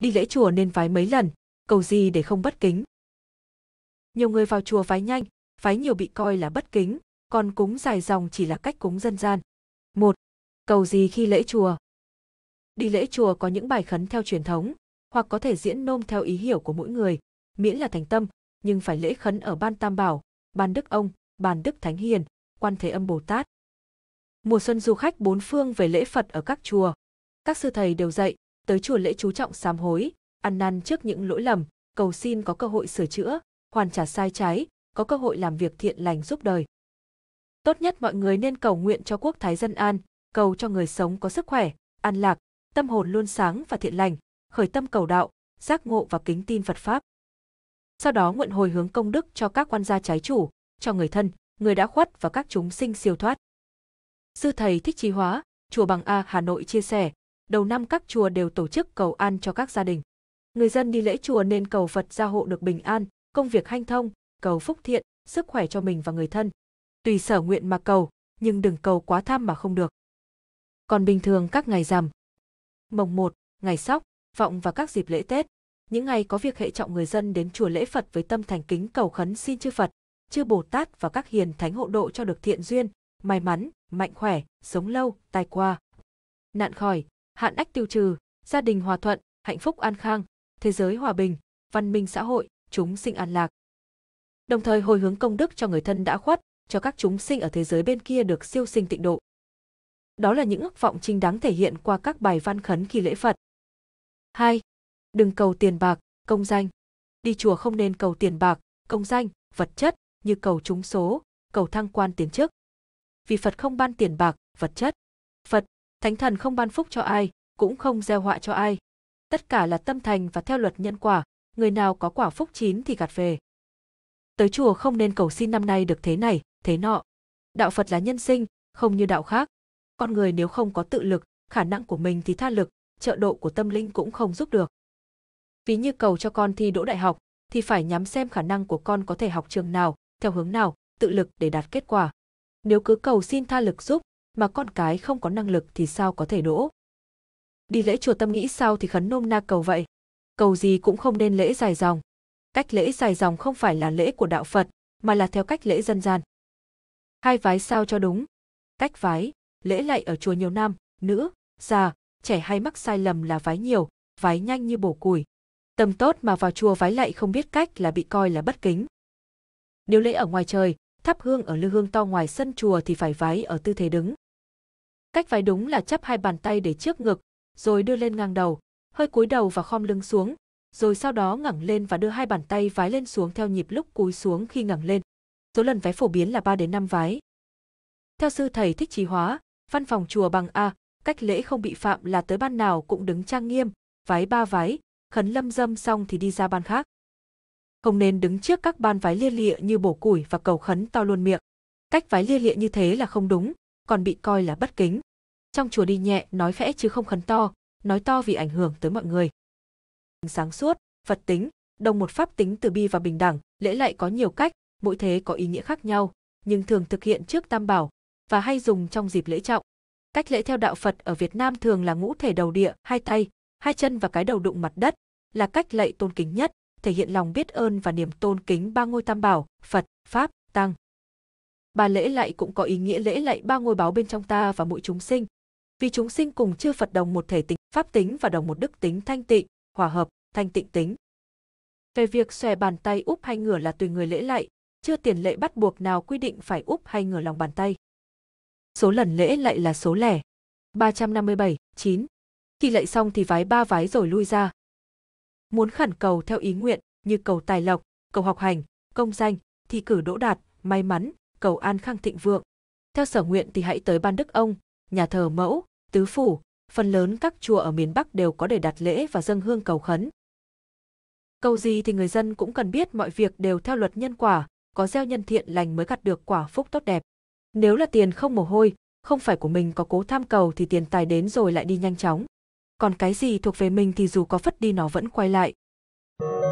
đi lễ chùa nên vái mấy lần, cầu gì để không bất kính. Nhiều người vào chùa vái nhanh, vái nhiều bị coi là bất kính, còn cúng dài dòng chỉ là cách cúng dân gian. Một, Cầu gì khi lễ chùa? Đi lễ chùa có những bài khấn theo truyền thống, hoặc có thể diễn nôm theo ý hiểu của mỗi người, miễn là thành tâm, nhưng phải lễ khấn ở ban Tam Bảo, ban Đức Ông, ban Đức Thánh Hiền, quan Thế Âm Bồ Tát. Mùa xuân du khách bốn phương về lễ Phật ở các chùa. Các sư thầy đều dạy, tới chùa lễ chú trọng sám hối, ăn năn trước những lỗi lầm, cầu xin có cơ hội sửa chữa, hoàn trả sai trái, có cơ hội làm việc thiện lành giúp đời. Tốt nhất mọi người nên cầu nguyện cho quốc thái dân an, cầu cho người sống có sức khỏe, an lạc, tâm hồn luôn sáng và thiện lành, khởi tâm cầu đạo, giác ngộ và kính tin Phật Pháp. Sau đó nguyện hồi hướng công đức cho các quan gia trái chủ, cho người thân, người đã khuất và các chúng sinh siêu thoát. Sư thầy Thích Trí Hóa, Chùa Bằng A Hà Nội chia sẻ, đầu năm các chùa đều tổ chức cầu an cho các gia đình. Người dân đi lễ chùa nên cầu Phật gia hộ được bình an, công việc hanh thông, cầu phúc thiện, sức khỏe cho mình và người thân. Tùy sở nguyện mà cầu, nhưng đừng cầu quá tham mà không được. Còn bình thường các ngày rằm, mồng 1, ngày sóc, vọng và các dịp lễ Tết, những ngày có việc hệ trọng người dân đến chùa lễ Phật với tâm thành kính cầu khấn xin chư Phật, chư Bồ Tát và các hiền thánh hộ độ cho được thiện duyên, may mắn, mạnh khỏe, sống lâu, tai qua. Nạn khỏi, hạn ách tiêu trừ, gia đình hòa thuận, hạnh phúc an khang, thế giới hòa bình, văn minh xã hội, chúng sinh an lạc. Đồng thời hồi hướng công đức cho người thân đã khuất, cho các chúng sinh ở thế giới bên kia được siêu sinh tịnh độ. Đó là những ước vọng chính đáng thể hiện qua các bài văn khấn khi lễ Phật. 2. Đừng cầu tiền bạc, công danh. Đi chùa không nên cầu tiền bạc, công danh, vật chất như cầu trúng số, cầu thăng quan tiến chức. Vì Phật không ban tiền bạc, vật chất. Phật thánh thần không ban phúc cho ai, cũng không gieo họa cho ai. Tất cả là tâm thành và theo luật nhân quả, người nào có quả phúc chín thì gặt về. Tới chùa không nên cầu xin năm nay được thế này, thế nọ. Đạo Phật là nhân sinh, không như đạo khác. Con người nếu không có tự lực, khả năng của mình thì tha lực, trợ độ của tâm linh cũng không giúp được. Ví như cầu cho con thi đỗ đại học, thì phải nhắm xem khả năng của con có thể học trường nào, theo hướng nào, tự lực để đạt kết quả. Nếu cứ cầu xin tha lực giúp, mà con cái không có năng lực thì sao có thể đỗ. Đi lễ chùa tâm nghĩ sao thì khấn nôm na cầu vậy. Cầu gì cũng không nên lễ dài dòng. Cách lễ dài dòng không phải là lễ của đạo Phật, mà là theo cách lễ dân gian. Hai vái sao cho đúng. Cách vái, lễ lạy ở chùa nhiều nam, nữ, già, trẻ hay mắc sai lầm là vái nhiều, vái nhanh như bổ củi. Tâm tốt mà vào chùa vái lạy không biết cách là bị coi là bất kính. Nếu lễ ở ngoài trời, thắp hương ở lư hương to ngoài sân chùa thì phải vái ở tư thế đứng. Cách vái đúng là chắp hai bàn tay để trước ngực, rồi đưa lên ngang đầu, hơi cúi đầu và khom lưng xuống, rồi sau đó ngẩng lên và đưa hai bàn tay vái lên xuống theo nhịp lúc cúi xuống khi ngẩng lên. Số lần vái phổ biến là 3 đến 5 vái. Theo sư thầy Thích Trí Hóa, văn phòng chùa bằng A, cách lễ không bị phạm là tới ban nào cũng đứng trang nghiêm, vái ba vái, khấn lâm dâm xong thì đi ra ban khác không nên đứng trước các ban vái lia lịa như bổ củi và cầu khấn to luôn miệng. Cách vái lia lịa như thế là không đúng, còn bị coi là bất kính. Trong chùa đi nhẹ nói khẽ chứ không khấn to, nói to vì ảnh hưởng tới mọi người. Sáng suốt, Phật tính, đồng một pháp tính từ bi và bình đẳng, lễ lạy có nhiều cách, mỗi thế có ý nghĩa khác nhau, nhưng thường thực hiện trước tam bảo và hay dùng trong dịp lễ trọng. Cách lễ theo đạo Phật ở Việt Nam thường là ngũ thể đầu địa, hai tay, hai chân và cái đầu đụng mặt đất, là cách lạy tôn kính nhất thể hiện lòng biết ơn và niềm tôn kính ba ngôi tam bảo, Phật, Pháp, Tăng. Ba lễ lạy cũng có ý nghĩa lễ lạy ba ngôi báo bên trong ta và mỗi chúng sinh, vì chúng sinh cùng chư Phật đồng một thể tính, pháp tính và đồng một đức tính thanh tịnh, hòa hợp, thanh tịnh tính. Về việc xòe bàn tay úp hay ngửa là tùy người lễ lạy, chưa tiền lệ bắt buộc nào quy định phải úp hay ngửa lòng bàn tay. Số lần lễ lạy là số lẻ. 357, 9. Khi lạy xong thì vái ba vái rồi lui ra, Muốn khẩn cầu theo ý nguyện như cầu tài lộc, cầu học hành, công danh, thi cử đỗ đạt, may mắn, cầu an khang thịnh vượng. Theo sở nguyện thì hãy tới ban đức ông, nhà thờ mẫu, tứ phủ, phần lớn các chùa ở miền Bắc đều có để đặt lễ và dâng hương cầu khấn. Cầu gì thì người dân cũng cần biết mọi việc đều theo luật nhân quả, có gieo nhân thiện lành mới gặt được quả phúc tốt đẹp. Nếu là tiền không mồ hôi, không phải của mình có cố tham cầu thì tiền tài đến rồi lại đi nhanh chóng còn cái gì thuộc về mình thì dù có phất đi nó vẫn quay lại.